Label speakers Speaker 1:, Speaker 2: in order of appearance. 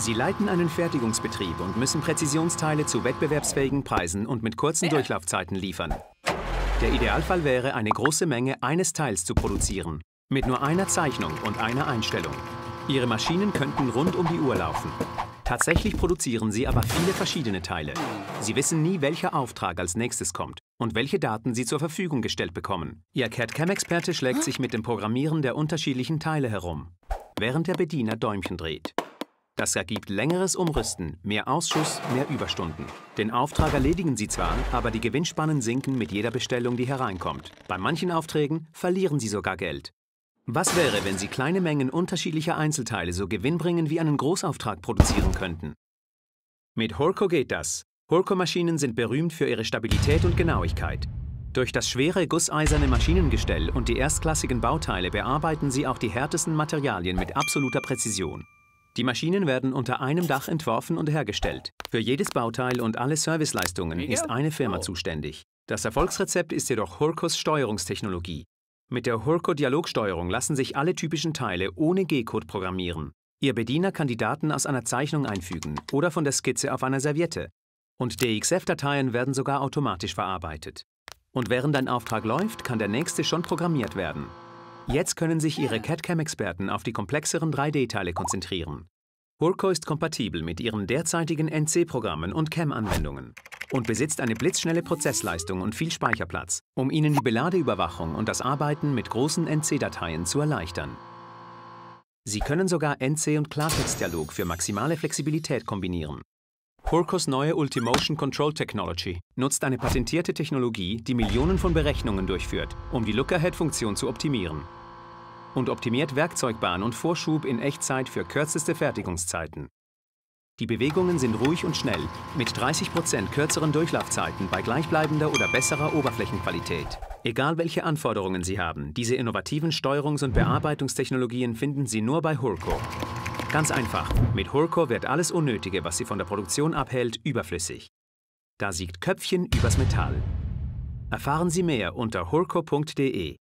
Speaker 1: Sie leiten einen Fertigungsbetrieb und müssen Präzisionsteile zu wettbewerbsfähigen Preisen und mit kurzen ja. Durchlaufzeiten liefern. Der Idealfall wäre, eine große Menge eines Teils zu produzieren, mit nur einer Zeichnung und einer Einstellung. Ihre Maschinen könnten rund um die Uhr laufen. Tatsächlich produzieren sie aber viele verschiedene Teile. Sie wissen nie, welcher Auftrag als nächstes kommt und welche Daten sie zur Verfügung gestellt bekommen. Ihr CAD-CAM-Experte schlägt hm? sich mit dem Programmieren der unterschiedlichen Teile herum, während der Bediener Däumchen dreht. Das ergibt längeres Umrüsten, mehr Ausschuss, mehr Überstunden. Den Auftrag erledigen Sie zwar, aber die Gewinnspannen sinken mit jeder Bestellung, die hereinkommt. Bei manchen Aufträgen verlieren Sie sogar Geld. Was wäre, wenn Sie kleine Mengen unterschiedlicher Einzelteile so gewinnbringend wie einen Großauftrag produzieren könnten? Mit Horco geht das. Horco-Maschinen sind berühmt für ihre Stabilität und Genauigkeit. Durch das schwere gusseiserne Maschinengestell und die erstklassigen Bauteile bearbeiten sie auch die härtesten Materialien mit absoluter Präzision. Die Maschinen werden unter einem Dach entworfen und hergestellt. Für jedes Bauteil und alle Serviceleistungen ist eine Firma zuständig. Das Erfolgsrezept ist jedoch Horcos Steuerungstechnologie. Mit der Horco Dialogsteuerung lassen sich alle typischen Teile ohne G-Code programmieren. Ihr Bediener kann die Daten aus einer Zeichnung einfügen oder von der Skizze auf einer Serviette. Und DXF-Dateien werden sogar automatisch verarbeitet. Und während dein Auftrag läuft, kann der nächste schon programmiert werden. Jetzt können sich ihre CAD-CAM-Experten auf die komplexeren 3D-Teile konzentrieren. Hurco ist kompatibel mit ihren derzeitigen NC-Programmen und CAM-Anwendungen und besitzt eine blitzschnelle Prozessleistung und viel Speicherplatz, um Ihnen die Beladeüberwachung und das Arbeiten mit großen NC-Dateien zu erleichtern. Sie können sogar NC und Klartextdialog für maximale Flexibilität kombinieren Porcos neue Ultimotion Control Technology nutzt eine patentierte Technologie, die Millionen von Berechnungen durchführt, um die Look-Ahead-Funktion zu optimieren. Und optimiert Werkzeugbahn und Vorschub in Echtzeit für kürzeste Fertigungszeiten. Die Bewegungen sind ruhig und schnell, mit 30% kürzeren Durchlaufzeiten bei gleichbleibender oder besserer Oberflächenqualität. Egal welche Anforderungen Sie haben, diese innovativen Steuerungs- und Bearbeitungstechnologien finden Sie nur bei Hurco. Ganz einfach. Mit Horco wird alles Unnötige, was sie von der Produktion abhält, überflüssig. Da siegt Köpfchen übers Metall. Erfahren Sie mehr unter horco.de.